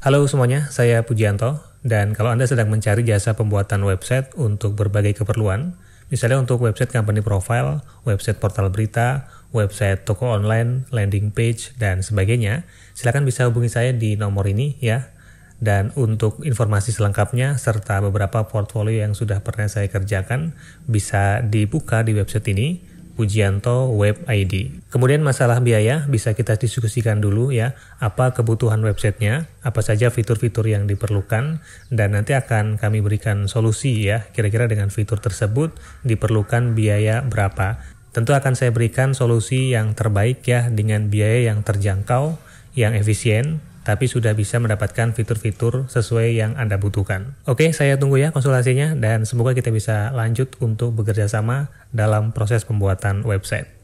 Halo semuanya, saya Pujianto. Dan kalau Anda sedang mencari jasa pembuatan website untuk berbagai keperluan, misalnya untuk website company profile, website portal berita, website toko online, landing page, dan sebagainya, silakan bisa hubungi saya di nomor ini ya. Dan untuk informasi selengkapnya serta beberapa portfolio yang sudah pernah saya kerjakan bisa dibuka di website ini Pujianto Web ID. Kemudian masalah biaya bisa kita diskusikan dulu ya, apa kebutuhan websitenya, apa saja fitur-fitur yang diperlukan, dan nanti akan kami berikan solusi ya, kira-kira dengan fitur tersebut diperlukan biaya berapa. Tentu akan saya berikan solusi yang terbaik ya dengan biaya yang terjangkau, yang efisien, tapi sudah bisa mendapatkan fitur-fitur sesuai yang Anda butuhkan. Oke, saya tunggu ya konsultasinya dan semoga kita bisa lanjut untuk bekerja sama dalam proses pembuatan website.